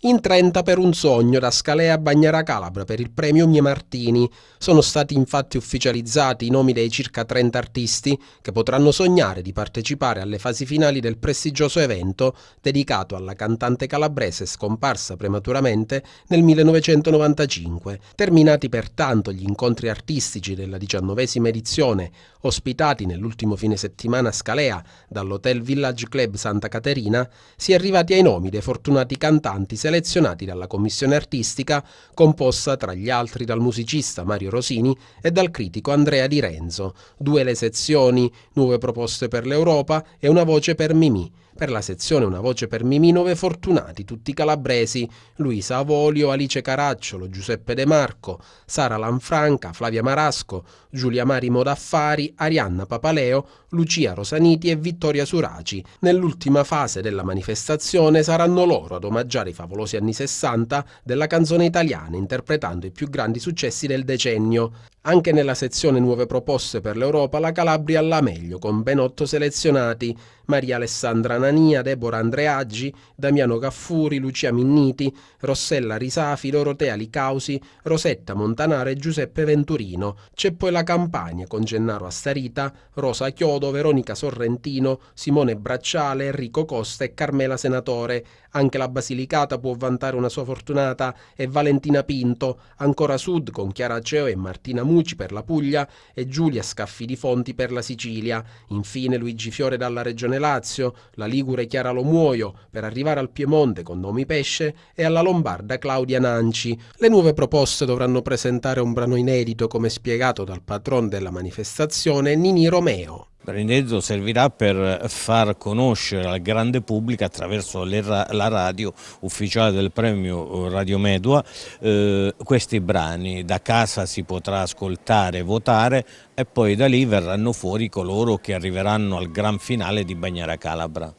In 30 per un sogno da Scalea a Bagnara Calabra per il premio Mie Martini. Sono stati infatti ufficializzati i nomi dei circa 30 artisti che potranno sognare di partecipare alle fasi finali del prestigioso evento dedicato alla cantante calabrese scomparsa prematuramente nel 1995. Terminati pertanto gli incontri artistici della diciannovesima edizione, ospitati nell'ultimo fine settimana a Scalea dall'Hotel Village Club Santa Caterina, si è arrivati ai nomi dei fortunati cantanti selezionati dalla commissione artistica composta tra gli altri dal musicista Mario Rosini e dal critico Andrea Di Renzo, due le sezioni, nuove proposte per l'Europa e una voce per Mimì, per la sezione Una voce per Miminove fortunati tutti calabresi, Luisa Avolio, Alice Caracciolo, Giuseppe De Marco, Sara Lanfranca, Flavia Marasco, Giulia Mari Modaffari, Arianna Papaleo, Lucia Rosaniti e Vittoria Suraci. Nell'ultima fase della manifestazione saranno loro ad omaggiare i favolosi anni 60 della canzone italiana interpretando i più grandi successi del decennio. Anche nella sezione Nuove proposte per l'Europa la Calabria la meglio, con ben otto selezionati, Maria Alessandra Nania, Deborah Andreaggi, Damiano Gaffuri, Lucia Minniti, Rossella Risafi, Dorotea Licausi, Rosetta Montanare e Giuseppe Venturino. C'è poi la Campania con Gennaro Astarita, Rosa Chiodo, Veronica Sorrentino, Simone Bracciale, Enrico Costa e Carmela Senatore. Anche la Basilicata può vantare una sua fortunata e Valentina Pinto, ancora Sud con Chiara Ceo e Martina Muro Annucci per la Puglia e Giulia Scaffi di Fonti per la Sicilia, infine Luigi Fiore dalla Regione Lazio, la Ligure Chiara Lomuoio per arrivare al Piemonte con nomi pesce e alla Lombarda Claudia Nanci. Le nuove proposte dovranno presentare un brano inedito come spiegato dal patron della manifestazione Nini Romeo. Brindezzo servirà per far conoscere al grande pubblico attraverso la radio ufficiale del premio eh, Radio Medua eh, questi brani. Da casa si potrà ascoltare, votare e poi da lì verranno fuori coloro che arriveranno al gran finale di Bagnara Calabra.